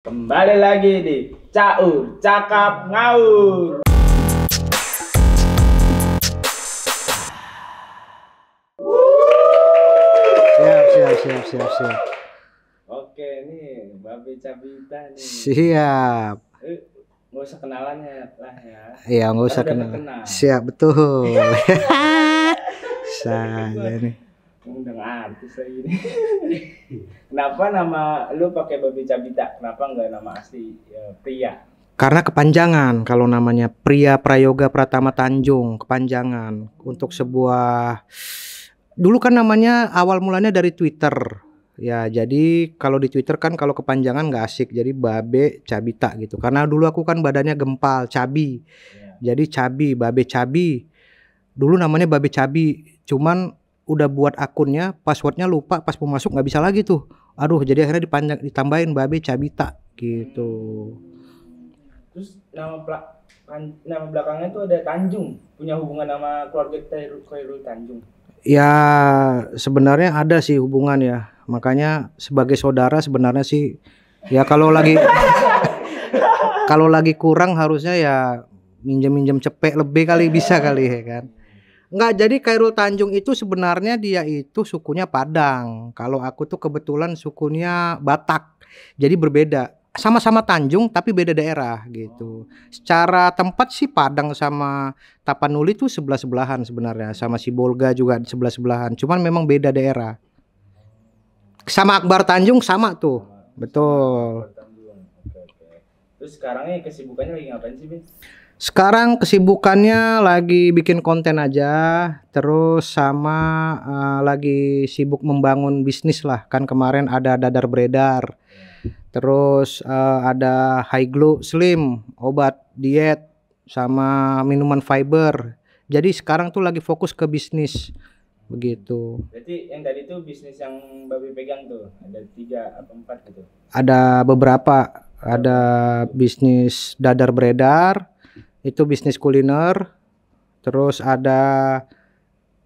Kembali lagi di Caur Cakap Ngaur. Siap, siap, siap, siap, siap. Oke, nih Babi Cabita nih. Siap. Eh, usah kenalannya lah ya. Iya, enggak usah kenal. kenal. Siap, betul. Saya nih udah habis lagi ini kenapa nama lu pakai babi cabita kenapa nggak nama asli ya, pria karena kepanjangan kalau namanya Pria Prayoga Pratama Tanjung kepanjangan untuk sebuah dulu kan namanya awal mulanya dari Twitter ya jadi kalau di Twitter kan kalau kepanjangan nggak asik jadi Babe Cabita gitu karena dulu aku kan badannya gempal cabi iya. jadi cabi Babe cabi dulu namanya Babe cabi cuman udah buat akunnya passwordnya lupa pas mau masuk nggak bisa lagi tuh aduh jadi akhirnya dipanjang ditambahin babe cabita gitu terus nama belak nama belakangnya tuh ada Tanjung punya hubungan sama keluarga Khairul Tanjung ya sebenarnya ada sih hubungan ya makanya sebagai saudara sebenarnya sih ya kalau lagi kalau lagi kurang harusnya ya minjem minjem cepek lebih kali bisa kali ya kan Nggak jadi Kairul Tanjung itu sebenarnya dia itu sukunya Padang. Kalau aku tuh kebetulan sukunya Batak. Jadi berbeda. Sama-sama Tanjung tapi beda daerah gitu. Secara tempat sih Padang sama Tapanuli itu sebelah-sebelahan sebenarnya. Sama si Bolga juga sebelah-sebelahan. Cuman memang beda daerah. Sama Akbar Tanjung sama tuh. Betul. Terus sekarang ya kesibukannya lagi ngapain sih, Bin? sekarang kesibukannya lagi bikin konten aja terus sama uh, lagi sibuk membangun bisnis lah kan kemarin ada dadar beredar terus uh, ada high glue slim obat diet sama minuman fiber jadi sekarang tuh lagi fokus ke bisnis begitu. Berarti yang tadi tuh bisnis yang babi pegang tuh ada tiga atau empat gitu? Ada beberapa, ada bisnis dadar beredar, itu bisnis kuliner terus ada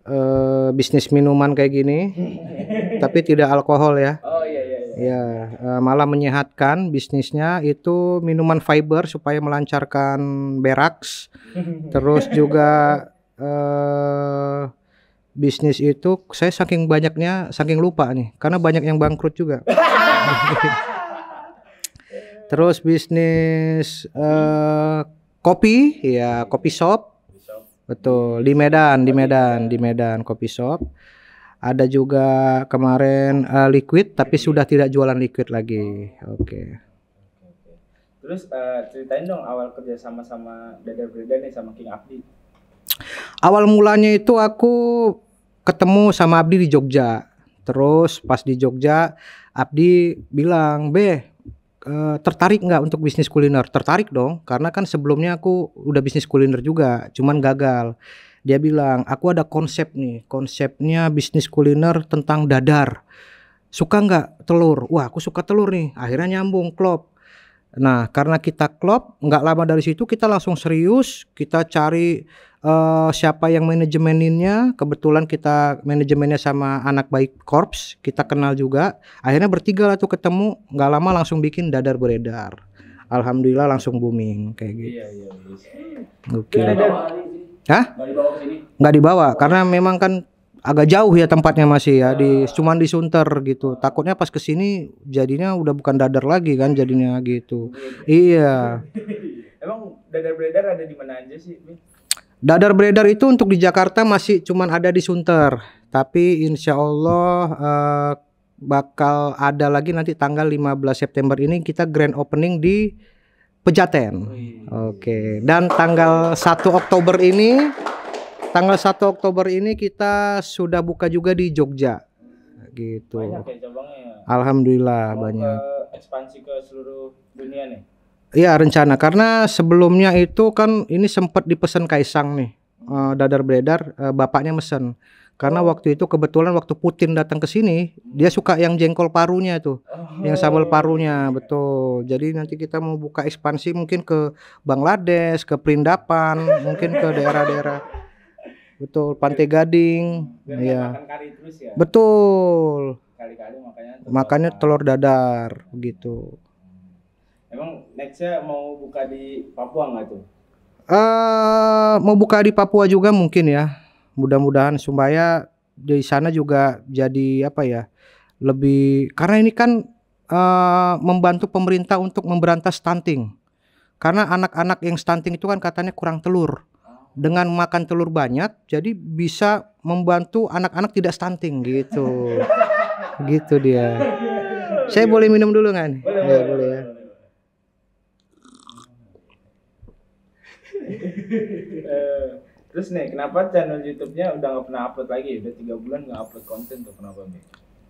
eh, bisnis minuman kayak gini tapi tidak alkohol ya oh iya iya iya ya, malah menyehatkan bisnisnya itu minuman fiber supaya melancarkan beraks terus juga eh, bisnis itu saya saking banyaknya saking lupa nih karena banyak yang bangkrut juga terus bisnis uh, kopi ya kopi shop betul di Medan di Medan di Medan kopi shop ada juga kemarin uh, liquid tapi sudah tidak jualan liquid lagi oke okay. Terus uh, ceritain dong awal kerja sama sama Dada Breda nih sama King Abdi. Awal mulanya itu aku ketemu sama Abdi di Jogja. Terus pas di Jogja Abdi bilang, beh uh, tertarik nggak untuk bisnis kuliner? Tertarik dong, karena kan sebelumnya aku udah bisnis kuliner juga, cuman gagal. Dia bilang, aku ada konsep nih, konsepnya bisnis kuliner tentang dadar. Suka nggak telur? Wah, aku suka telur nih. Akhirnya nyambung, klop. Nah, karena kita klop, nggak lama dari situ kita langsung serius, kita cari uh, siapa yang manajemeninnya kebetulan kita manajemennya sama anak baik korps kita kenal juga akhirnya bertiga lah tuh ketemu nggak lama langsung bikin dadar beredar alhamdulillah langsung booming kayak gitu iya, iya, iya. oke okay. Hah? Nggak dibawa, dibawa karena memang kan agak jauh ya tempatnya masih ya di ah. cuman di Sunter gitu. Takutnya pas kesini jadinya udah bukan dadar lagi kan jadinya gitu. iya. iya. iya. Emang dadar beredar ada di mana aja sih? Dadar beredar itu untuk di Jakarta masih cuman ada di Sunter, tapi insya Allah uh, bakal ada lagi nanti tanggal 15 September ini kita grand opening di Pejaten. Oh iya, iya, Oke, okay. Iya, dan tanggal 1 Oktober ini tanggal 1 Oktober ini kita sudah buka juga di Jogja. Gitu. Banyak ya cabangnya. Ya? Alhamdulillah Mau banyak. Ke ekspansi ke seluruh dunia nih. Iya rencana karena sebelumnya itu kan ini sempat dipesan Kaisang nih uh, dadar beredar uh, eh, bapaknya mesen karena waktu itu kebetulan waktu Putin datang ke sini dia suka yang jengkol parunya tuh oh. yang sambal parunya betul jadi nanti kita mau buka ekspansi mungkin ke Bangladesh ke Perindapan mungkin ke daerah-daerah betul Pantai Gading Biar ya. kari ya betul Kali -kali makanya telur, makanya telur dadar gitu. Emang nextnya mau buka di Papua nggak tuh? Uh, mau buka di Papua juga mungkin ya. Mudah-mudahan Sumbaya di sana juga jadi apa ya? Lebih karena ini kan uh, membantu pemerintah untuk memberantas stunting. Karena anak-anak yang stunting itu kan katanya kurang telur. Dengan makan telur banyak, jadi bisa membantu anak-anak tidak stunting gitu. gitu dia. Saya boleh minum dulu kan? Boleh, ya, boleh. boleh. Eh, terus nih kenapa channel YouTube-nya udah nggak pernah upload lagi udah tiga bulan nggak upload konten tuh kenapa nih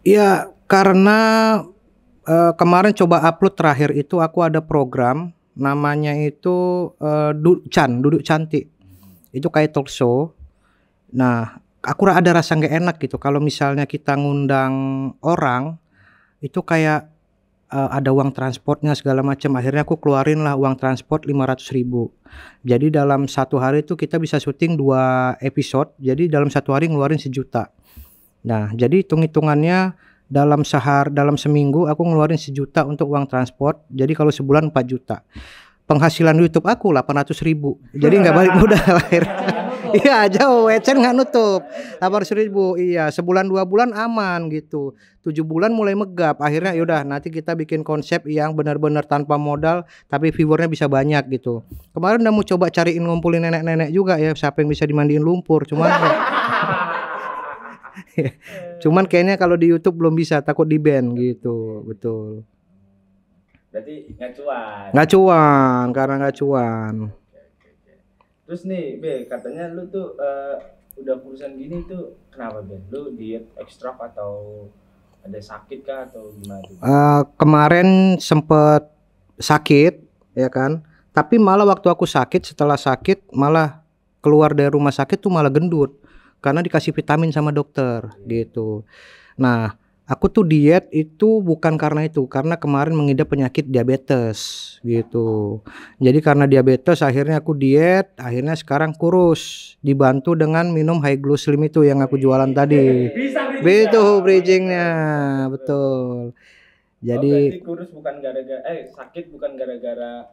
Iya karena uh, kemarin coba upload terakhir itu aku ada program namanya itu uh, duduk Chan duduk cantik hmm. itu kayak talk show nah aku ada rasa nggak enak gitu kalau misalnya kita ngundang orang itu kayak uh, ada uang transportnya segala macam akhirnya aku keluarin lah uang transport 500 ribu jadi dalam satu hari itu kita bisa syuting dua episode jadi dalam satu hari ngeluarin sejuta nah jadi hitung-hitungannya dalam sehar dalam seminggu aku ngeluarin sejuta untuk uang transport jadi kalau sebulan 4 juta penghasilan YouTube aku 800 ribu jadi nggak balik modal akhirnya Iya jauh, Ecen nggak nutup. 800 ribu, iya sebulan dua bulan aman gitu. Tujuh bulan mulai megap. Akhirnya yaudah nanti kita bikin konsep yang benar-benar tanpa modal, tapi viewernya bisa banyak gitu. Kemarin udah mau coba cariin ngumpulin nenek-nenek juga ya, siapa yang bisa dimandiin lumpur. Cuman Cuman kayaknya kalau di YouTube belum bisa, takut di ban gitu, betul. Berarti nggak cuan. Nggak cuan, karena nggak cuan terus nih be katanya lu tuh uh, udah kurusan gini tuh kenapa be lu diet ekstra atau ada sakit kah atau gimana Uh, kemarin sempet sakit ya kan tapi malah waktu aku sakit setelah sakit malah keluar dari rumah sakit tuh malah gendut karena dikasih vitamin sama dokter iya. gitu nah aku tuh diet itu bukan karena itu karena kemarin mengidap penyakit diabetes gitu jadi karena diabetes akhirnya aku diet akhirnya sekarang kurus dibantu dengan minum high glycemic itu yang aku jualan tadi Betul, bridgingnya betul oh, jadi kurus bukan gara-gara eh sakit bukan gara-gara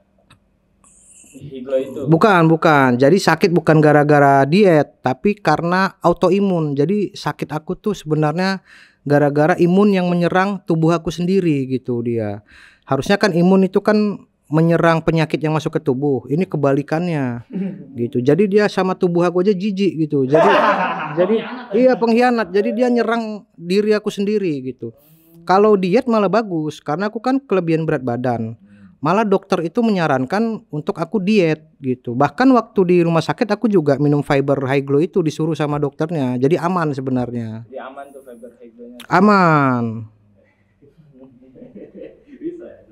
itu. Bukan, bukan. Jadi sakit bukan gara-gara diet, tapi karena autoimun. Jadi sakit aku tuh sebenarnya gara-gara imun yang menyerang tubuh aku sendiri gitu dia. Harusnya kan imun itu kan menyerang penyakit yang masuk ke tubuh. Ini kebalikannya. Gitu. Jadi dia sama tubuh aku aja jijik gitu. Jadi jadi ya? iya pengkhianat. Jadi dia nyerang diri aku sendiri gitu. Kalau diet malah bagus karena aku kan kelebihan berat badan. Malah dokter itu menyarankan untuk aku diet gitu. Bahkan waktu di rumah sakit aku juga minum fiber high glow itu disuruh sama dokternya. Jadi aman sebenarnya. Jadi aman tuh fiber high glow-nya. Aman. Bisa ya.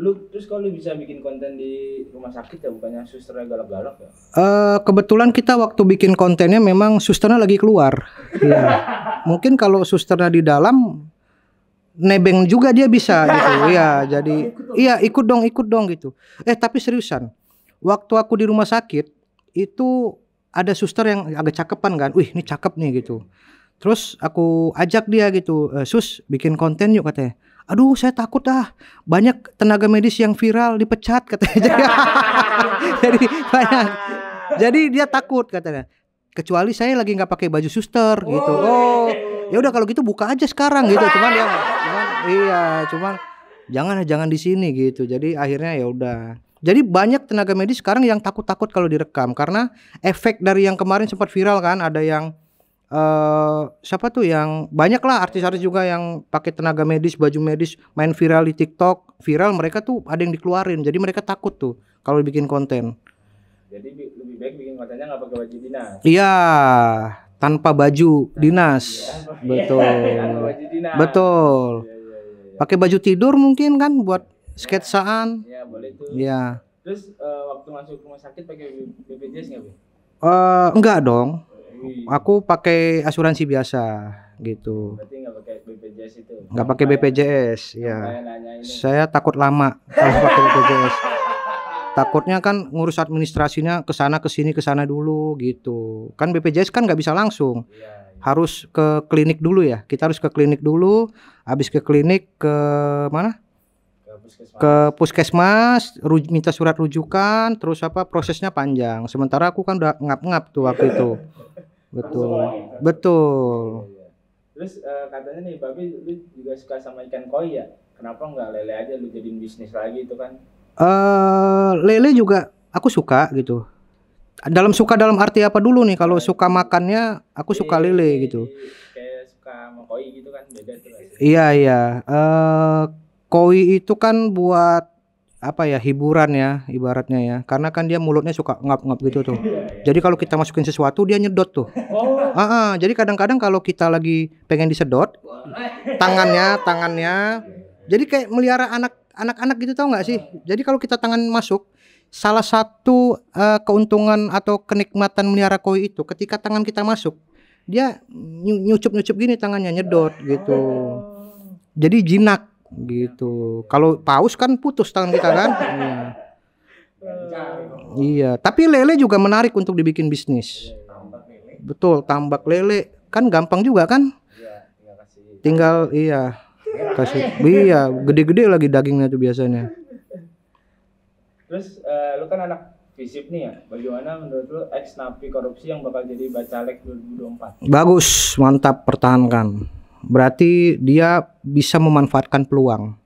Lu terus kalau lu bisa bikin konten di rumah sakit ya bukannya susternya galak-galak ya? Uh, kebetulan kita waktu bikin kontennya memang susternya lagi keluar. ya. Mungkin kalau susternya di dalam nebeng juga dia bisa gitu ya jadi oh, iya ikut dong ikut dong gitu eh tapi seriusan waktu aku di rumah sakit itu ada suster yang agak cakepan kan wih ini cakep nih gitu terus aku ajak dia gitu e, sus bikin konten yuk katanya aduh saya takut dah banyak tenaga medis yang viral dipecat katanya jadi banyak jadi dia takut katanya kecuali saya lagi nggak pakai baju suster gitu oh, oh iya ya udah kalau gitu buka aja sekarang gitu cuman ya cuman iya cuman jangan jangan di sini gitu jadi akhirnya ya udah jadi banyak tenaga medis sekarang yang takut-takut kalau direkam karena efek dari yang kemarin sempat viral kan ada yang uh, siapa tuh yang banyak lah artis-artis juga yang pakai tenaga medis baju medis main viral di TikTok viral mereka tuh ada yang dikeluarin jadi mereka takut tuh kalau bikin konten. Jadi lebih baik bikin kontennya nggak pakai baju dinas. Iya tanpa baju dinas. Betul. Iya, iya, iya. Betul. Pakai baju tidur mungkin kan buat sketsaan. ya boleh ya Terus uh, waktu masuk rumah sakit pakai BPJS nggak, Bu? Uh, enggak dong. Aku pakai asuransi biasa gitu. Berarti pakai BPJS itu. Enggak pakai BPJS, ya. Saya takut lama kalau pakai BPJS. takutnya kan ngurus administrasinya ke sana ke sini ke sana dulu gitu kan BPJS kan nggak bisa langsung iya, iya. harus ke klinik dulu ya kita harus ke klinik dulu habis ke klinik ke mana ke puskesmas minta surat rujukan terus apa prosesnya panjang sementara aku kan udah ngap-ngap tuh waktu itu betul betul iya, terus uh, katanya nih babi lu juga suka sama ikan koi ya kenapa nggak lele aja lu jadiin bisnis lagi itu kan uh, lele juga aku suka gitu dalam suka dalam arti apa dulu nih kalau iya. suka makannya aku iya, suka iya, lele gitu kayak suka sama koi gitu kan beda iya iya uh, koi itu kan buat apa ya hiburan ya ibaratnya ya karena kan dia mulutnya suka ngap-ngap gitu tuh jadi kalau kita masukin sesuatu dia nyedot tuh oh. uh -uh, jadi kadang-kadang kalau kita lagi pengen disedot tangannya tangannya Iya. Jadi kayak melihara anak anak-anak gitu tau nggak sih? Iya. Jadi kalau kita tangan masuk, salah satu uh, keuntungan atau kenikmatan melihara koi itu ketika tangan kita masuk, dia nyucup-nyucup gini tangannya nyedot oh. gitu. Jadi jinak gitu. Kalau paus kan putus tangan kita kan. iya. iya, tapi lele juga menarik untuk dibikin bisnis. Betul, tambak lele kan gampang juga kan? Iya. Tinggal iya kasih iya gede-gede lagi dagingnya tuh biasanya terus uh, lu kan anak visip nih ya bagaimana menurut lu ex napi korupsi yang bakal jadi bacalek 2024 bagus mantap pertahankan berarti dia bisa memanfaatkan peluang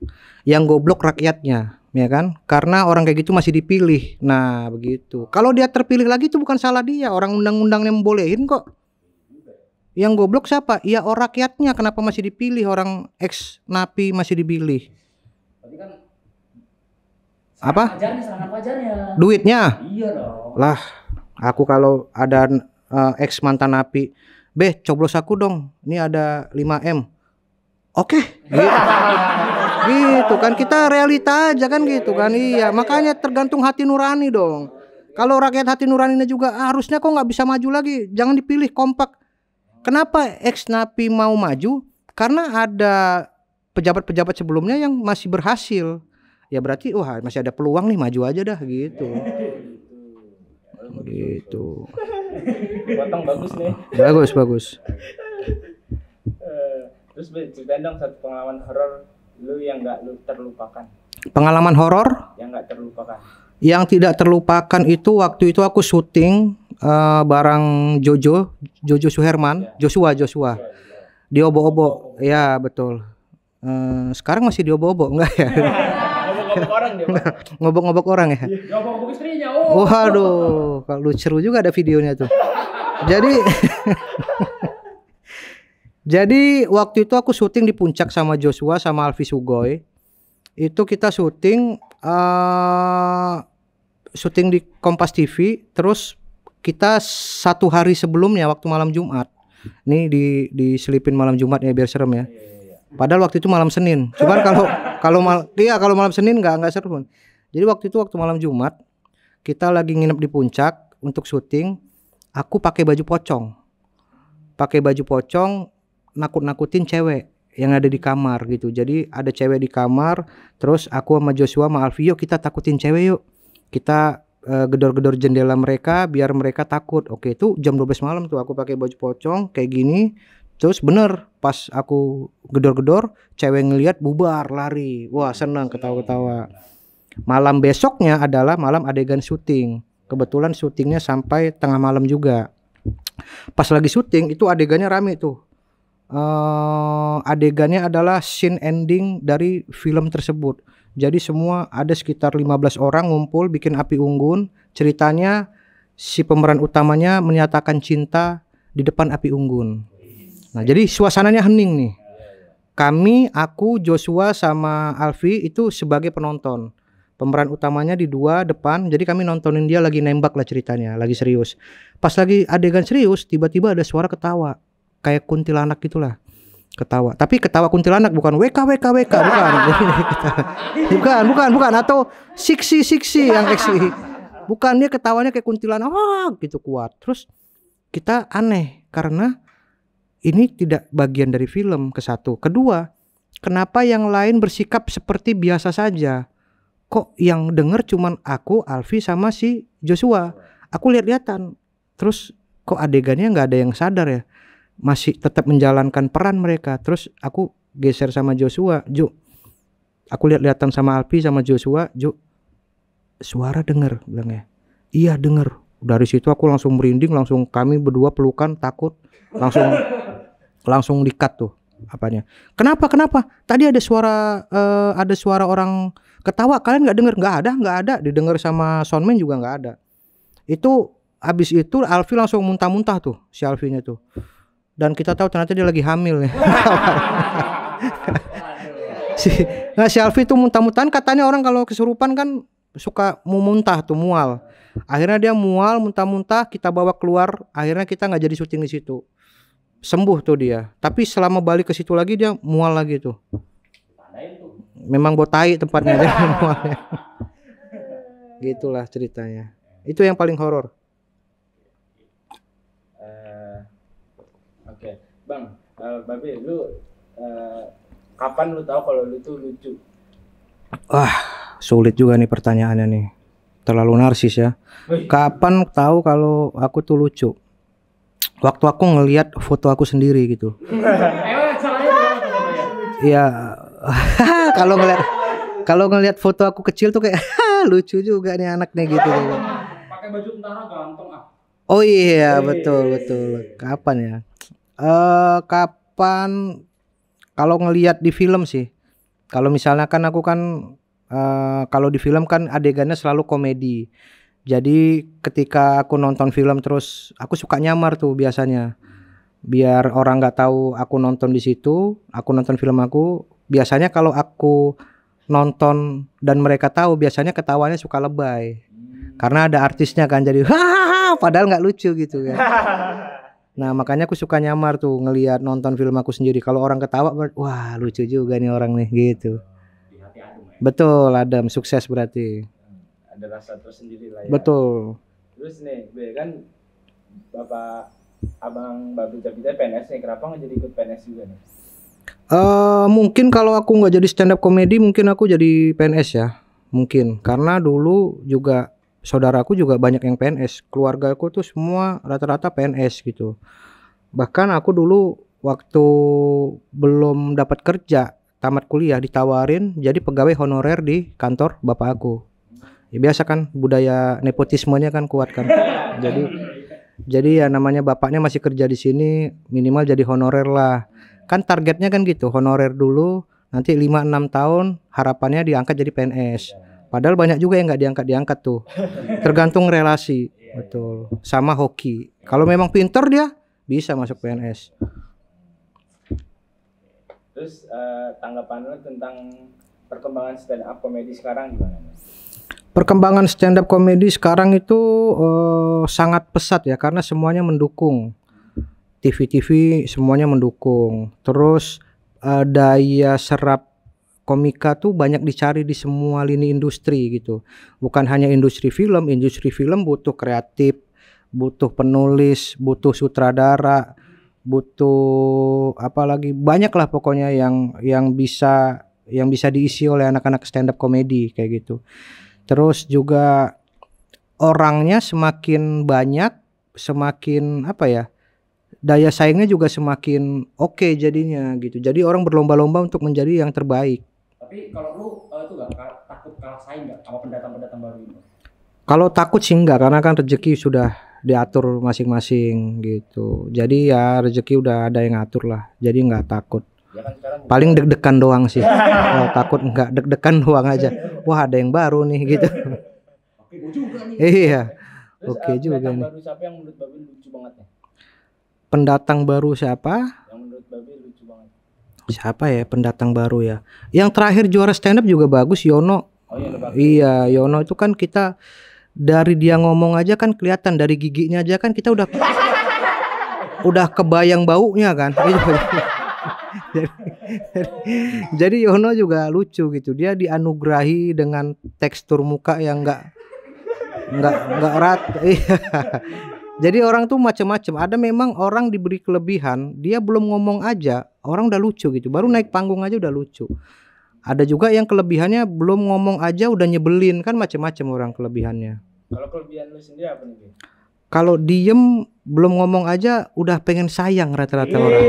yang goblok rakyatnya ya kan karena orang kayak gitu masih dipilih nah begitu kalau dia terpilih lagi itu bukan salah dia orang undang undangnya membolehin kok yang goblok siapa? Iya, orang rakyatnya. Kenapa masih dipilih orang ex napi masih dipilih? Tapi kan apa? Wajarnya, wajarnya. Duitnya? Iya dong. Lah, aku kalau ada uh, eh, ex mantan napi, "Beh, coblos aku dong. Ini ada 5M." Oke. Gitu. kan kita realita aja kan gitu kan iya makanya tergantung hati nurani dong kalau rakyat hati nuraninya juga ah, harusnya kok nggak bisa maju lagi jangan dipilih kompak Kenapa ex napi mau maju? Karena ada pejabat-pejabat sebelumnya yang masih berhasil. Ya berarti wah masih ada peluang nih maju aja dah gitu. gitu. Batang bagus nih. Bagus bagus. Eh, terus cerita dong satu pengalaman horor lu yang nggak lu terlupakan. Pengalaman horor? Yang nggak terlupakan. Yang tidak terlupakan itu waktu itu aku syuting uh, barang Jojo, Jojo Suherman, ya. Joshua, Joshua. Ya. Diobo-obo. Ya, betul. Uh, sekarang masih diobo-obo enggak ya? ngobok orang dia. Ngobok-ngobok orang ya? Iya, ngobok-ngobok istrinya. Oh. Waduh, kalau seru juga ada videonya tuh. Jadi Jadi waktu itu aku syuting di puncak sama Joshua sama Alfi Sugoi. Itu kita syuting uh, syuting di Kompas TV terus kita satu hari sebelumnya waktu malam Jumat ini di diselipin malam Jumat ya biar serem ya. Iya, iya, iya. Padahal waktu itu malam Senin. Cuman kalau kalau mal, iya kalau malam Senin nggak nggak serem. Jadi waktu itu waktu malam Jumat kita lagi nginep di puncak untuk syuting. Aku pakai baju pocong. Pakai baju pocong nakut-nakutin cewek yang ada di kamar gitu. Jadi ada cewek di kamar, terus aku sama Joshua sama Alfio kita takutin cewek yuk. Kita Eh, gedor-gedor jendela mereka biar mereka takut. Oke, itu jam 12 malam tuh aku pakai baju pocong kayak gini. Terus bener pas aku gedor-gedor, cewek ngelihat bubar lari. Wah, senang ketawa-ketawa. Malam besoknya adalah malam adegan syuting. Kebetulan syutingnya sampai tengah malam juga. Pas lagi syuting itu adegannya rame tuh. Uh, adegannya adalah scene ending dari film tersebut jadi semua ada sekitar 15 orang ngumpul bikin api unggun. Ceritanya si pemeran utamanya menyatakan cinta di depan api unggun. Nah, jadi suasananya hening nih. Kami, aku, Joshua sama Alfi itu sebagai penonton. Pemeran utamanya di dua depan, jadi kami nontonin dia lagi nembak lah ceritanya, lagi serius. Pas lagi adegan serius, tiba-tiba ada suara ketawa, kayak kuntilanak gitulah ketawa. Tapi ketawa kuntilanak bukan WK WK WK bukan. bukan, bukan, bukan atau siksi siksi yang eksi. Bukan ketawanya kayak kuntilanak oh, gitu kuat. Terus kita aneh karena ini tidak bagian dari film ke satu. Kedua, kenapa yang lain bersikap seperti biasa saja? Kok yang denger cuman aku, Alfi sama si Joshua. Aku lihat-lihatan. Terus kok adegannya nggak ada yang sadar ya? masih tetap menjalankan peran mereka. Terus aku geser sama Joshua, Jo Aku lihat-lihatan sama Alpi sama Joshua, Jo Suara denger bilangnya. Iya denger. Dari situ aku langsung merinding, langsung kami berdua pelukan takut, langsung langsung dikat tuh apanya. Kenapa? Kenapa? Tadi ada suara uh, ada suara orang ketawa. Kalian nggak dengar? Nggak ada, nggak ada. Didengar sama soundman juga nggak ada. Itu habis itu Alfi langsung muntah-muntah tuh si Alfinya tuh dan kita tahu ternyata dia lagi hamil ya. si nah si Alfi itu muntah-muntahan katanya orang kalau kesurupan kan suka mau muntah tuh mual akhirnya dia mual muntah-muntah kita bawa keluar akhirnya kita nggak jadi syuting di situ sembuh tuh dia tapi selama balik ke situ lagi dia mual lagi tuh memang botai tempatnya dia mualnya gitulah ceritanya itu yang paling horor Babe, lu uh, kapan lu tahu kalau lu tuh lucu? Wah, sulit juga nih pertanyaannya nih. Terlalu narsis ya. Kapan tahu kalau aku tuh lucu? Waktu aku ngelihat foto aku sendiri gitu. Iya, kalau ngelihat kalau ngelihat foto aku kecil tuh kayak lucu juga nih anak nih gitu. Pakai baju tentara ganteng ah. Oh iya, betul betul. Kapan ya? Eh, uh, kap Kapan kalau ngelihat di film sih. Kalau misalnya kan aku kan uh, kalau di film kan adegannya selalu komedi. Jadi ketika aku nonton film terus aku suka nyamar tuh biasanya. Biar orang nggak tahu aku nonton di situ, aku nonton film aku. Biasanya kalau aku nonton dan mereka tahu biasanya ketawanya suka lebay. Karena ada artisnya kan jadi hahaha padahal nggak lucu gitu kan. Nah makanya aku suka nyamar tuh ngelihat nonton film aku sendiri. Kalau orang ketawa, wah lucu juga nih orang nih gitu. adem, ya? Betul, Adam sukses berarti. Hmm, ada rasa tersendiri lah ya. Betul. Terus nih, B, kan bapak abang babi kita PNS nih. Kenapa nggak jadi ikut PNS juga nih? Uh, mungkin kalau aku nggak jadi stand up komedi, mungkin aku jadi PNS ya. Mungkin karena dulu juga saudaraku juga banyak yang PNS Keluarga aku tuh semua rata-rata PNS gitu bahkan aku dulu waktu belum dapat kerja tamat kuliah ditawarin jadi pegawai honorer di kantor bapak aku ya biasa kan budaya nepotismenya kan kuat kan jadi jadi ya namanya bapaknya masih kerja di sini minimal jadi honorer lah kan targetnya kan gitu honorer dulu nanti 5-6 tahun harapannya diangkat jadi PNS Padahal banyak juga yang nggak diangkat-diangkat tuh. Tergantung relasi. Iya, iya. Betul. Sama hoki. Kalau memang pinter dia bisa masuk PNS. Terus uh, tanggapan lu tentang perkembangan stand up komedi sekarang gimana? Perkembangan stand up komedi sekarang itu uh, sangat pesat ya karena semuanya mendukung. TV-TV semuanya mendukung. Terus uh, daya serap komika tuh banyak dicari di semua lini industri gitu. Bukan hanya industri film, industri film butuh kreatif, butuh penulis, butuh sutradara, butuh apa lagi? banyak lah pokoknya yang yang bisa yang bisa diisi oleh anak-anak stand up komedi kayak gitu. Terus juga orangnya semakin banyak, semakin apa ya? daya saingnya juga semakin oke okay jadinya gitu. Jadi orang berlomba-lomba untuk menjadi yang terbaik tapi kalau lu eh, uh, itu nggak takut kalah saing nggak sama pendatang-pendatang baru ini kalau takut sih enggak karena kan rezeki sudah diatur masing-masing gitu jadi ya rezeki udah ada yang ngatur lah jadi nggak takut ya kan paling deg-degan doang sih kalau takut nggak deg-degan doang aja wah ada yang baru nih gitu oke juga nih iya oke eh, juga nih baru siapa yang menurut lucu banget pendatang baru siapa siapa ya pendatang baru ya. Yang terakhir juara stand up juga bagus Yono. Oh, iya, iya, Yono itu kan kita dari dia ngomong aja kan kelihatan dari giginya aja kan kita udah udah kebayang baunya kan. jadi, Yono juga lucu gitu. Dia dianugerahi dengan tekstur muka yang enggak enggak enggak rat. Jadi orang tuh macem-macem Ada memang orang diberi kelebihan, dia belum ngomong aja orang udah lucu gitu baru naik panggung aja udah lucu ada juga yang kelebihannya belum ngomong aja udah nyebelin kan macam-macam orang kelebihannya kalau kelebihan lu sendiri apa nih kalau diem belum ngomong aja udah pengen sayang rata-rata iya. orang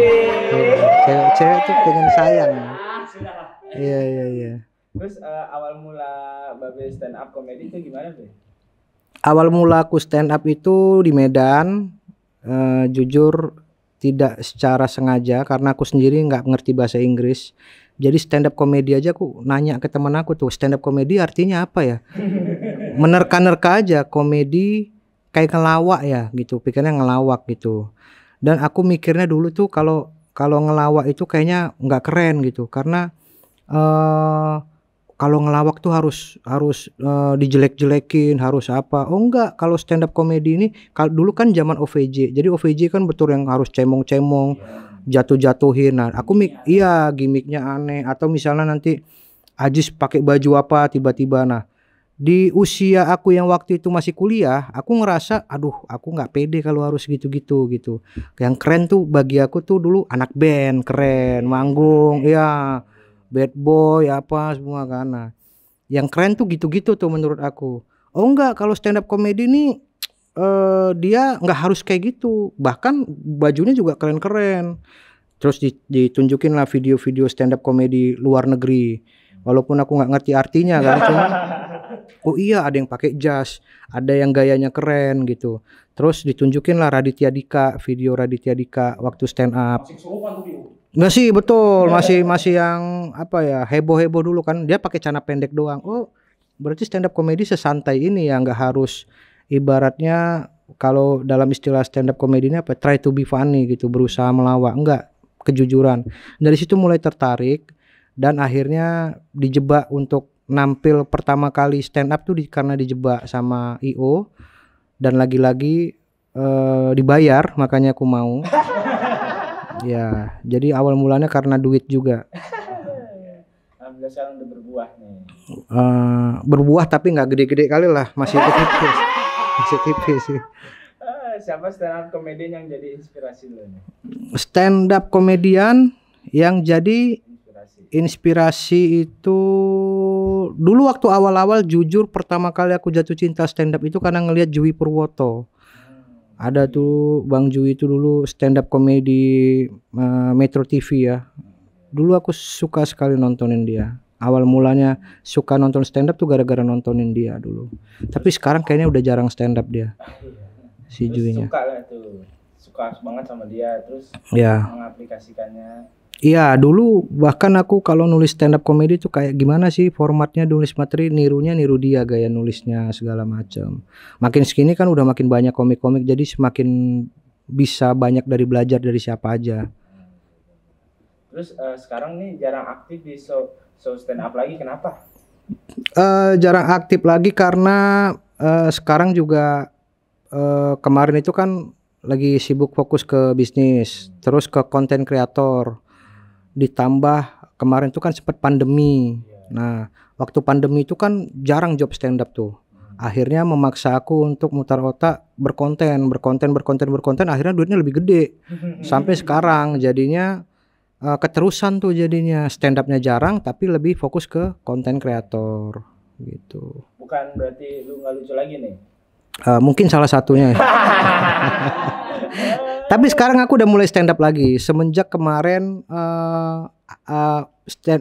cewek-cewek tuh pengen sayang iya iya iya terus uh, awal mula babe stand up komedi itu gimana be awal mula aku stand up itu di Medan uh, jujur tidak secara sengaja karena aku sendiri nggak mengerti bahasa Inggris. Jadi stand up komedi aja aku nanya ke teman aku tuh stand up komedi artinya apa ya? Menerka-nerka aja komedi kayak ngelawak ya gitu, pikirnya ngelawak gitu. Dan aku mikirnya dulu tuh kalau kalau ngelawak itu kayaknya nggak keren gitu karena uh, kalau ngelawak tuh harus harus uh, dijelek-jelekin, harus apa? Oh enggak, kalau stand up komedi ini kalau dulu kan zaman OVJ. Jadi OVJ kan betul yang harus cemong-cemong, jatuh-jatuhin. Nah, aku mik iya gimmicknya aneh atau misalnya nanti Ajis pakai baju apa tiba-tiba. Nah, di usia aku yang waktu itu masih kuliah, aku ngerasa aduh, aku nggak pede kalau harus gitu-gitu gitu. Yang keren tuh bagi aku tuh dulu anak band, keren, manggung, iya bad boy apa semua kan nah yang keren tuh gitu-gitu tuh menurut aku oh enggak kalau stand up comedy ini uh, eh, dia nggak harus kayak gitu bahkan bajunya juga keren-keren terus ditunjukin lah video-video stand up komedi luar negeri walaupun aku nggak ngerti artinya kan cuma oh iya ada yang pakai jas ada yang gayanya keren gitu terus ditunjukin lah Raditya Dika video Raditya Dika waktu stand up Enggak sih, betul. Iya. Masih masih yang apa ya, heboh-heboh dulu kan. Dia pakai cana pendek doang. Oh, berarti stand up komedi sesantai ini ya, nggak harus ibaratnya kalau dalam istilah stand up komedi ini apa try to be funny gitu, berusaha melawak. Enggak, kejujuran. Dari situ mulai tertarik dan akhirnya dijebak untuk nampil pertama kali stand up tuh di, karena dijebak sama IO dan lagi-lagi uh, dibayar makanya aku mau ya jadi awal mulanya karena duit juga alhamdulillah sekarang udah berbuah nih uh, berbuah tapi nggak gede-gede kali lah masih tipis masih tipis sih uh, siapa stand up komedian yang jadi inspirasi lo nih stand up komedian yang jadi inspirasi. itu dulu waktu awal-awal jujur pertama kali aku jatuh cinta stand up itu karena ngelihat Jui Purwoto ada tuh Bang Ju itu dulu stand up komedi uh, Metro TV ya dulu aku suka sekali nontonin dia awal mulanya suka nonton stand up tuh gara-gara nontonin dia dulu. Tapi sekarang kayaknya udah jarang stand up dia. Si Juinya. Suka lah tuh. Suka banget sama dia terus ya. mengaplikasikannya Iya, dulu bahkan aku kalau nulis stand up comedy tuh kayak gimana sih formatnya nulis materi nirunya niru dia gaya nulisnya segala macam. Makin segini kan udah makin banyak komik-komik jadi semakin bisa banyak dari belajar dari siapa aja. Terus uh, sekarang nih jarang aktif di show, show stand up lagi kenapa? Uh, jarang aktif lagi karena uh, sekarang juga uh, kemarin itu kan lagi sibuk fokus ke bisnis, hmm. terus ke konten kreator ditambah kemarin tuh kan sempat pandemi. Iya. Nah, waktu pandemi itu kan jarang job stand up tuh. Hmm. Akhirnya memaksa aku untuk mutar otak berkonten, berkonten, berkonten, berkonten. Akhirnya duitnya lebih gede. Sampai sekarang jadinya uh, keterusan tuh jadinya stand upnya jarang tapi lebih fokus ke konten kreator gitu. Bukan berarti lu nggak lucu lagi nih? Uh, mungkin salah satunya. Tapi sekarang aku udah mulai stand up lagi. Semenjak kemarin uh, uh,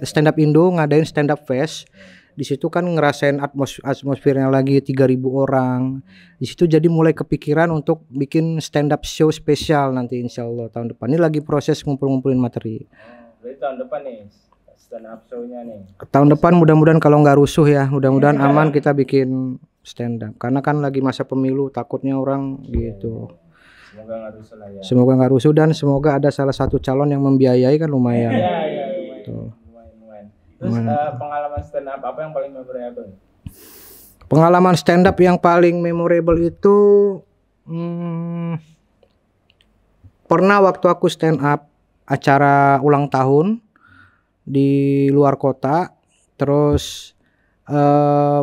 stand up Indo ngadain stand up fest. Di situ kan ngerasain atmos atmosfernya lagi 3000 orang. Di situ jadi mulai kepikiran untuk bikin stand up show spesial nanti insya Allah tahun depan. Ini lagi proses ngumpul-ngumpulin materi. Jadi tahun depan nih stand up show-nya nih. Tahun depan mudah-mudahan kalau nggak rusuh ya, mudah-mudahan iya. aman kita bikin stand up. Karena kan lagi masa pemilu takutnya orang gitu. Ya. Semoga nggak rusuh dan semoga ada salah satu calon yang membiayai kan lumayan. Iya, iya, lumayan. Iya. Tuh. Lumayan, lumayan. Terus Uh, pengalaman stand up apa yang paling memorable? Pengalaman stand up yang paling memorable itu hmm, pernah waktu aku stand up acara ulang tahun di luar kota terus eh,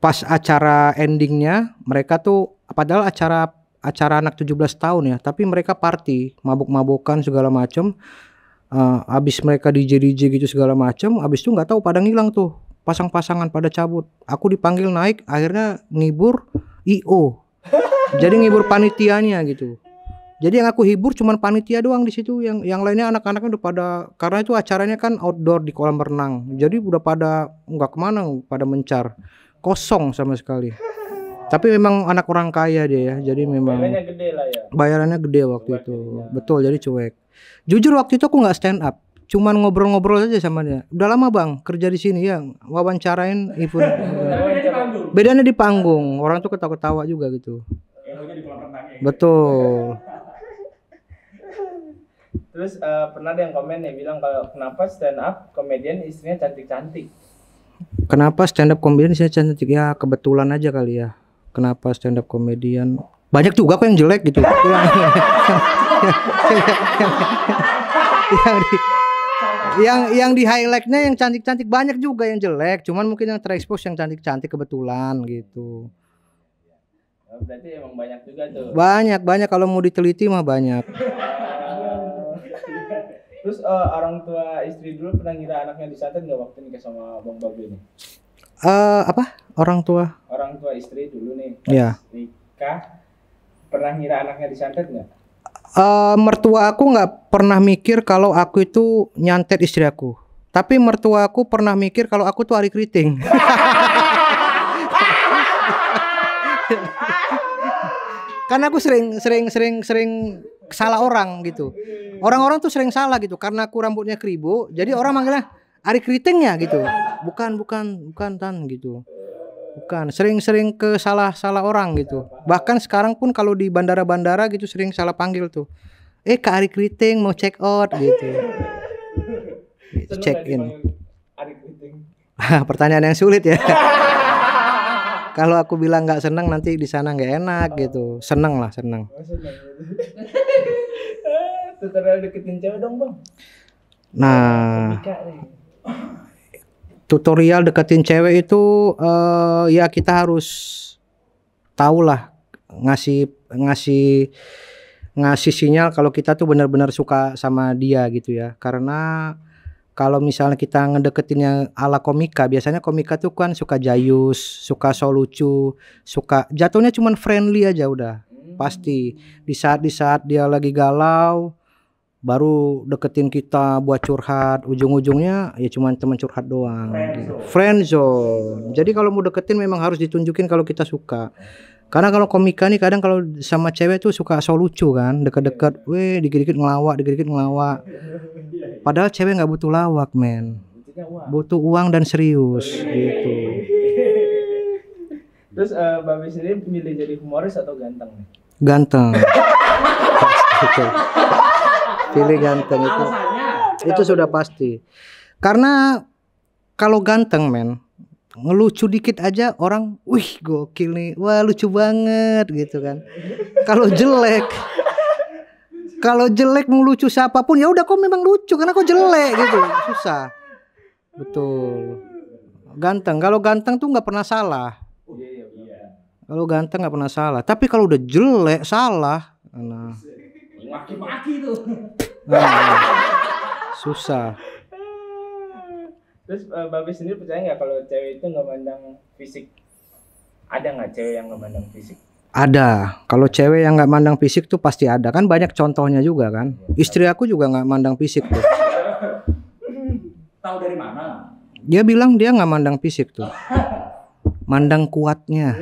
pas acara endingnya mereka tuh padahal acara acara anak 17 tahun ya, tapi mereka party, mabuk-mabukan segala macem. Uh, abis mereka DJ DJ gitu segala macem, abis itu nggak tahu pada ngilang tuh, pasang-pasangan pada cabut. Aku dipanggil naik, akhirnya ngibur IO. Jadi ngibur panitianya gitu. Jadi yang aku hibur cuman panitia doang di situ. Yang yang lainnya anak-anaknya udah pada karena itu acaranya kan outdoor di kolam renang. Jadi udah pada nggak kemana, pada mencar. Kosong sama sekali tapi memang anak orang kaya dia ya jadi memang bayarannya gede lah ya bayarannya gede waktu cuek itu ya. betul jadi cuek jujur waktu itu aku nggak stand up cuman ngobrol-ngobrol aja sama dia udah lama bang kerja di sini ya wawancarain even eh, bedanya di panggung orang tuh ketawa-ketawa juga gitu ya. betul terus uh, pernah ada yang komen ya bilang kalau kenapa stand up komedian istrinya cantik-cantik kenapa stand up komedian istrinya cantik ya kebetulan aja kali ya kenapa stand up komedian banyak juga kok yang jelek gitu yang, yang di, yang yang di highlightnya yang cantik-cantik banyak juga yang jelek cuman mungkin yang terexpose yang cantik-cantik kebetulan gitu oh, berarti emang banyak juga tuh banyak banyak kalau mau diteliti mah banyak Terus uh, orang tua istri dulu pernah ngira anaknya disantet nggak waktu nikah sama Bang babi ini? uh, apa orang tua orang tua istri dulu nih ya pernah ngira anaknya disantet nggak uh, mertua aku nggak pernah mikir kalau aku itu nyantet istri aku tapi mertua aku pernah mikir kalau aku tuh hari keriting karena aku sering sering sering sering salah orang gitu orang-orang tuh sering salah gitu karena aku rambutnya keribu jadi orang manggilnya Ari keritingnya gitu bukan bukan bukan tan gitu bukan sering-sering ke salah-salah orang gitu bahkan sekarang pun kalau di bandara-bandara gitu sering salah panggil tuh eh kak Ari Kriting mau check out gitu, gitu check in ah, pertanyaan yang sulit ya kalau aku bilang nggak seneng nanti di sana nggak enak oh. gitu seneng lah seneng oh, eh, nah tutorial deketin cewek itu uh, ya kita harus tahu lah ngasih ngasih ngasih sinyal kalau kita tuh benar-benar suka sama dia gitu ya karena kalau misalnya kita ngedeketin yang ala komika biasanya komika tuh kan suka jayus suka so lucu suka jatuhnya cuman friendly aja udah pasti di saat di saat dia lagi galau baru deketin kita buat curhat ujung-ujungnya ya cuman teman curhat doang friends zone jadi kalau mau deketin memang harus ditunjukin kalau kita suka karena kalau komika nih kadang kalau sama cewek tuh suka so lucu kan deket-deket weh dikit-dikit ngelawak dikit-dikit ngelawak padahal cewek nggak butuh lawak men butuh uang dan serius gitu terus uh, eh, Babi sendiri milih jadi humoris atau ganteng ganteng Pilih ganteng itu. Itu sudah pasti. Karena kalau ganteng men, ngelucu dikit aja orang, wih gokil nih, wah lucu banget gitu kan. Kalau jelek, kalau jelek mau lucu siapapun ya udah kok memang lucu karena kok jelek gitu, susah. Betul. Ganteng, kalau ganteng tuh nggak pernah salah. Kalau ganteng nggak pernah salah, tapi kalau udah jelek salah, nah. Maki-maki tuh. Nah, susah. Terus uh, eh, Babi sendiri percaya nggak kalau cewek itu nggak mandang fisik? Ada nggak cewek yang nggak mandang fisik? Ada. Kalau cewek yang nggak mandang fisik tuh pasti ada. Kan banyak contohnya juga kan. Istri aku juga nggak mandang fisik tuh. Tahu dari mana? Dia bilang dia nggak mandang fisik tuh. Mandang kuatnya.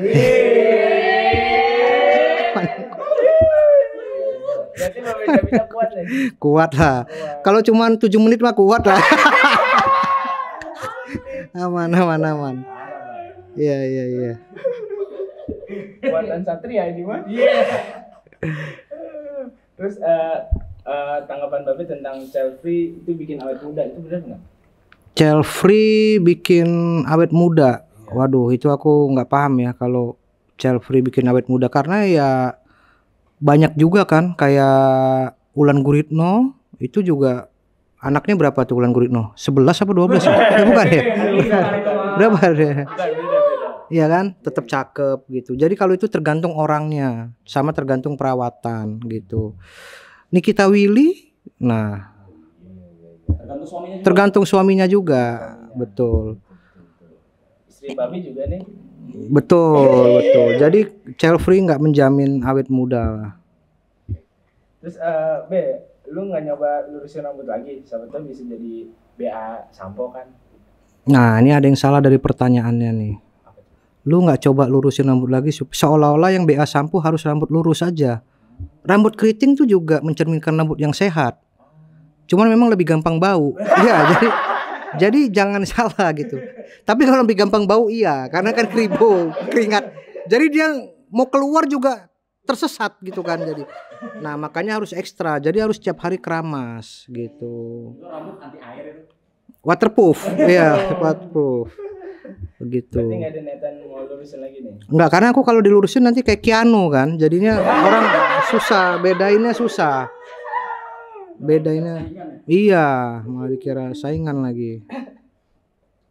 bisa kuat lagi. Kuat lah. Kalau cuma 7 menit mah kuat lah. aman, aman, aman. Iya, iya, iya. Kuatan satria ini mah. Iya. Yeah. Terus uh, uh, tanggapan Babe tentang selfie itu bikin awet muda itu benar nggak? Selfie bikin awet muda. Iya. Waduh, itu aku nggak paham ya kalau selfie bikin awet muda karena ya banyak juga kan kayak Ulan Guritno itu juga anaknya berapa tuh Ulan Guritno? 11 apa 12 ya? ya bukan ya? Berapa ya? Iya kan? Tetap cakep gitu. Jadi kalau itu tergantung orangnya, sama tergantung perawatan gitu. Nikita Willy, nah tergantung suaminya juga. Tergantung suaminya juga, betul. Istri Babi juga nih Betul, betul. Jadi child free nggak menjamin awet muda. Terus uh, eh, B, lu nggak nyoba lurusin rambut lagi? Siapa tahu bisa jadi BA sampo kan? Nah, ini ada yang salah dari pertanyaannya nih. Lu nggak coba lurusin rambut lagi seolah-olah yang BA sampo harus rambut lurus saja. Rambut keriting tuh juga mencerminkan rambut yang sehat. Cuman memang lebih gampang bau. Iya, jadi jadi jangan salah gitu. Tapi kalau lebih gampang bau iya, karena kan keribu, keringat. Jadi dia mau keluar juga tersesat gitu kan jadi. Nah, makanya harus ekstra. Jadi harus setiap hari keramas gitu. Rambut anti air Waterproof. ya, waterproof. Begitu. Enggak, karena aku kalau dilurusin nanti kayak Kiano kan. Jadinya orang susah, bedainnya susah. Bedainnya. Iya, malah dikira saingan lagi.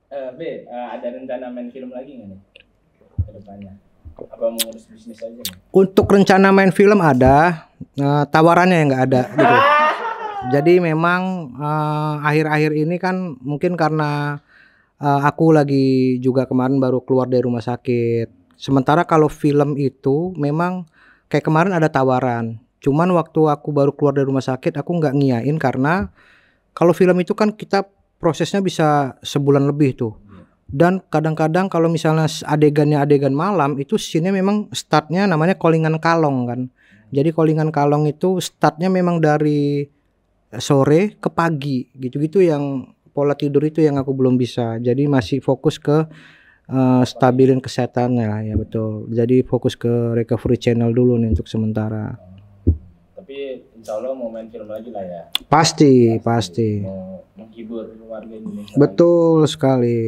Uh, B, eh, ada rencana main film lagi nggak nih kedepannya? Apa Apa mengurus bisnis aja? Nih? Untuk rencana main film ada, uh, tawarannya yang nggak ada gitu. Jadi memang akhir-akhir uh, ini kan mungkin karena uh, aku lagi juga kemarin baru keluar dari rumah sakit. Sementara kalau film itu memang kayak kemarin ada tawaran Cuman waktu aku baru keluar dari rumah sakit aku nggak ngiyain karena kalau film itu kan kita prosesnya bisa sebulan lebih tuh. Iya. Dan kadang-kadang kalau misalnya adegannya adegan malam itu scene memang startnya namanya kolingan kalong kan. Iya. Jadi kolingan kalong itu startnya memang dari sore ke pagi gitu-gitu yang pola tidur itu yang aku belum bisa. Jadi masih fokus ke uh, stabilin kesehatannya ya betul. Jadi fokus ke recovery channel dulu nih untuk sementara tapi insya Allah mau main film lagi lah ya pasti pasti, pasti. mau menghibur keluarga Indonesia betul lagi. sekali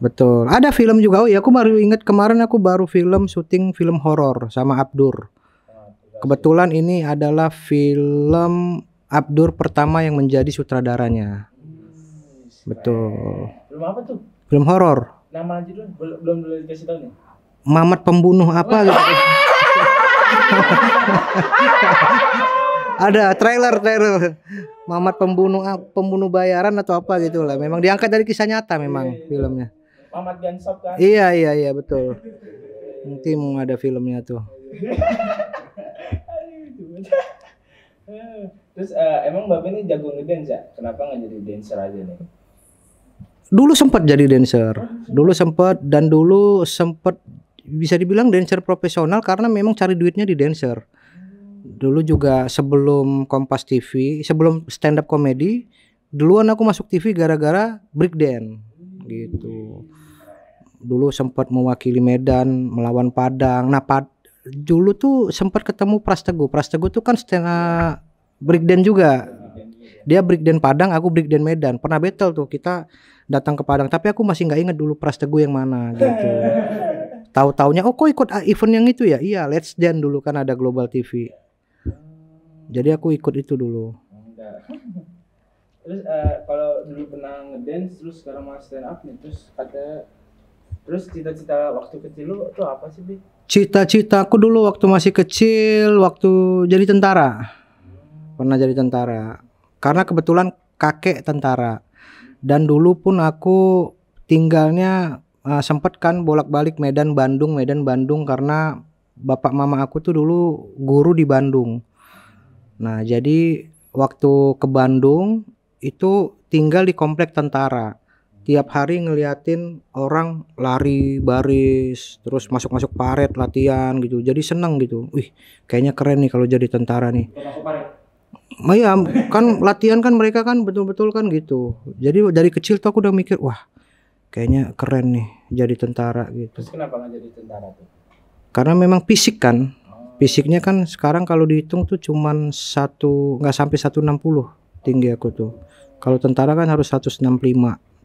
Betul. Ada film juga. Oh iya, aku baru ingat kemarin aku baru film syuting film horor sama Abdur. Kebetulan ini adalah film Abdur pertama yang menjadi sutradaranya. Hmm, Betul. Film apa tuh? Film horor. Nama judul belum belum dikasih tahu nih. Mamat pembunuh apa gitu. ada trailer trailer Mamat pembunuh ah, pembunuh bayaran atau apa gitu lah. Memang diangkat dari kisah nyata memang iya, iya. filmnya. Mamat Gansop kan? Iya iya iya betul. Nanti mau ada filmnya tuh. Terus uh, emang Bapak ini jago ngedance ya? Kenapa nggak jadi dancer aja nih? Dulu sempat jadi dancer. Dulu sempat dan dulu sempat bisa dibilang dancer profesional karena memang cari duitnya di dancer. Dulu juga sebelum Kompas TV, sebelum stand up comedy, duluan aku masuk TV gara-gara break dance gitu. Dulu sempat mewakili Medan melawan Padang. Nah, pad dulu tuh sempat ketemu Prasteguh. Prasteguh tuh kan stand up break dance juga. Dia break dance Padang, aku break dance Medan. Pernah battle tuh kita datang ke Padang, tapi aku masih nggak inget dulu Prasteguh yang mana gitu tahu taunya oh kok ikut ah, event yang itu ya iya Let's Dance dulu kan ada Global TV jadi aku ikut itu dulu terus uh, kalau dulu pernah ngedance terus sekarang mau stand up nih terus kata terus cita-cita waktu kecil lu tuh apa sih bi cita-cita aku dulu waktu masih kecil waktu jadi tentara pernah jadi tentara karena kebetulan kakek tentara dan dulu pun aku tinggalnya uh, sempet kan bolak-balik Medan Bandung Medan Bandung karena bapak mama aku tuh dulu guru di Bandung. Nah, jadi waktu ke Bandung itu tinggal di komplek tentara. Tiap hari ngeliatin orang lari baris, terus masuk-masuk paret latihan gitu. Jadi seneng gitu. Wih, kayaknya keren nih kalau jadi tentara nih. Nah, ya, kan latihan kan mereka kan betul-betul kan gitu. Jadi dari kecil tuh aku udah mikir, wah kayaknya keren nih jadi tentara gitu. Terus kenapa nggak jadi tentara tuh? Karena memang fisik kan. Oh. Fisiknya kan sekarang kalau dihitung tuh cuman satu nggak sampai 160 tinggi aku tuh. Kalau tentara kan harus 165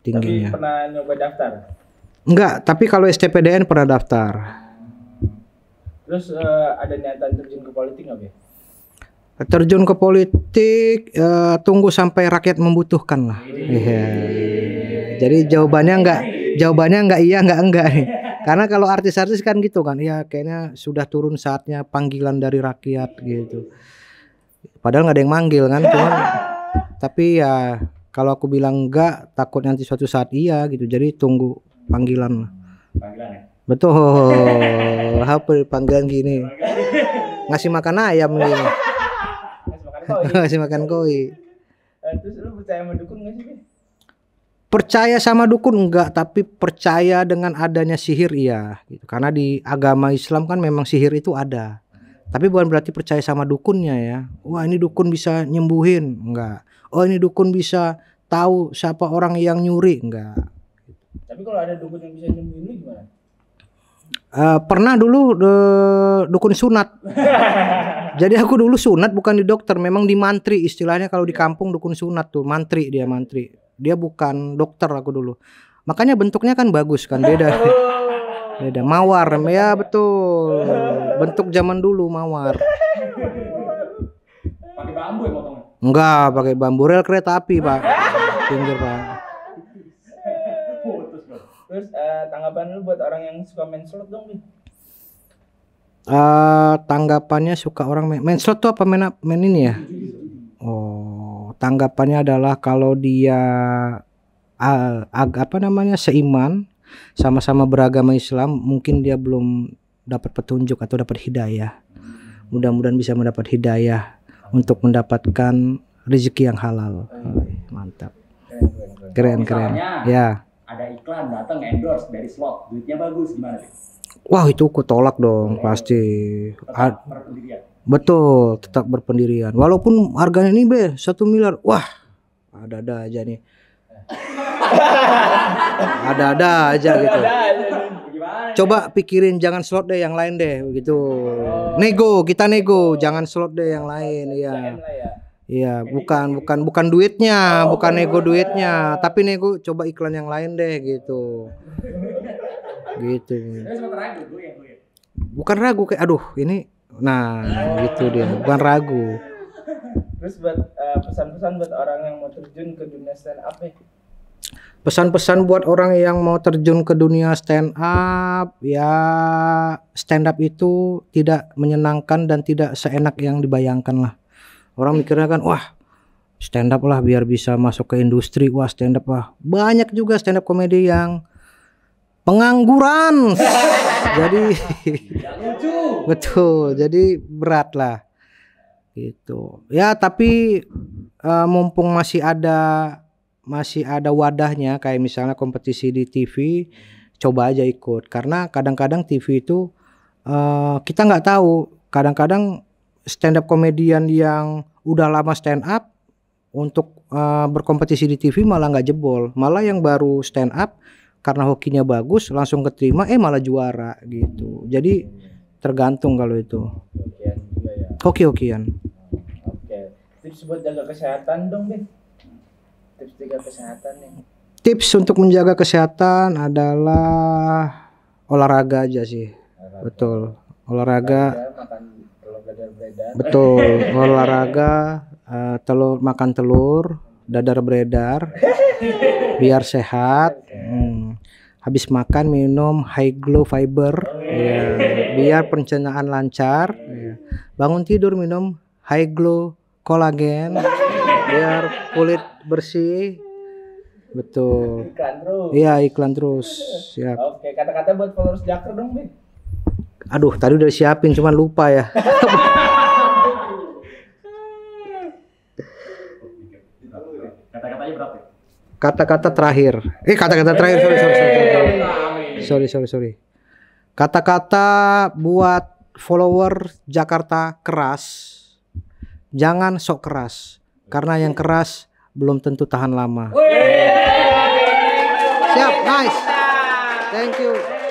tingginya. Tapi pernah nyoba daftar? Enggak, tapi kalau STPDN pernah daftar. Terus uh, ada niatan terjun ke politik nggak, ya? Terjun ke politik uh, tunggu sampai rakyat membutuhkan lah. Yeah. Iya, jadi jawabannya enggak jawabannya enggak iya enggak enggak nih. Karena kalau artis-artis kan gitu kan, ya kayaknya sudah turun saatnya panggilan dari rakyat gitu. Padahal nggak ada yang manggil kan, cuman tapi ya kalau aku bilang enggak takut nanti suatu saat iya gitu. Jadi tunggu panggilan. Panggilan ya? Betul. Apa panggilan gini? Ngasih makan ayam gini. Ngasih makan koi. Eh, terus lu percaya mendukung nggak sih? Percaya sama dukun enggak, tapi percaya dengan adanya sihir iya gitu. Karena di agama Islam kan memang sihir itu ada. Tapi bukan berarti percaya sama dukunnya ya. Wah, ini dukun bisa nyembuhin, enggak. Oh, ini dukun bisa tahu siapa orang yang nyuri, enggak. Tapi kalau ada dukun yang bisa nyembuhin gimana? Uh, pernah dulu de, dukun sunat. Jadi aku dulu sunat bukan di dokter, memang di mantri istilahnya kalau di kampung dukun sunat tuh, mantri dia mantri dia bukan dokter aku dulu makanya bentuknya kan bagus kan beda beda mawar ya betul bentuk zaman dulu mawar pakai bambu ya potongnya enggak pakai bambu rel kereta api pak pinggir pak terus uh, tanggapan lu buat orang yang suka slot dong nih eh, Uh, tanggapannya suka orang main, slot tuh apa main main ini ya? tanggapannya adalah kalau dia ag apa namanya seiman sama-sama beragama Islam mungkin dia belum dapat petunjuk atau dapat hidayah mudah-mudahan bisa mendapat hidayah untuk mendapatkan rezeki yang halal mantap keren keren, keren. ya ada iklan datang endorse dari slot duitnya bagus gimana sih? Wah itu aku tolak dong pasti. Betul, tetap berpendirian. Walaupun harganya ini be satu miliar, wah ada-ada aja nih. ada-ada aja gitu. Ya? Coba pikirin jangan slot deh yang lain deh gitu. Oh. Nego, kita nego, jangan slot deh yang lain iya. ya. Iya, gitu bukan bukan bukan duitnya, oh. bukan nego duitnya, tapi nego coba iklan yang lain deh gitu. gitu. Bukan ragu kayak aduh ini Nah, gitu dia. Bukan ragu. Terus buat eh, pesan-pesan uh, buat orang yang mau terjun ke dunia stand up nih. Pesan-pesan buat orang yang mau terjun ke dunia stand up, ya stand up itu tidak menyenangkan dan tidak seenak yang dibayangkan lah. Orang mikirnya kan, wah stand up lah biar bisa masuk ke industri, wah stand up lah. Banyak juga stand up komedi yang pengangguran jadi betul jadi berat lah gitu ya tapi uh, mumpung masih ada masih ada wadahnya kayak misalnya kompetisi di TV coba aja ikut karena kadang-kadang TV itu uh, kita nggak tahu kadang-kadang stand up komedian yang udah lama stand up untuk uh, berkompetisi di TV malah nggak jebol malah yang baru stand up karena hokinya bagus langsung keterima eh malah juara gitu jadi tergantung kalau itu hoki hokian ya? tips buat jaga kesehatan dong deh tips jaga kesehatan nih tips untuk menjaga kesehatan adalah olahraga aja sih olahraga. betul olahraga, betul olahraga uh, telur makan telur dadar beredar biar sehat hmm habis makan minum high glow fiber ya, biar pencernaan lancar ya. bangun tidur minum high glow kolagen biar kulit bersih betul iklan terus iya iklan terus ya oke kata-kata buat followers Jaker dong Bin aduh tadi udah siapin cuman lupa ya kata-katanya berapa ya? kata-kata terakhir. Eh kata-kata terakhir sorry sorry sorry. Sorry sorry sorry. Kata-kata buat follower Jakarta keras. Jangan sok keras karena yang keras belum tentu tahan lama. Siap, nice. Thank you.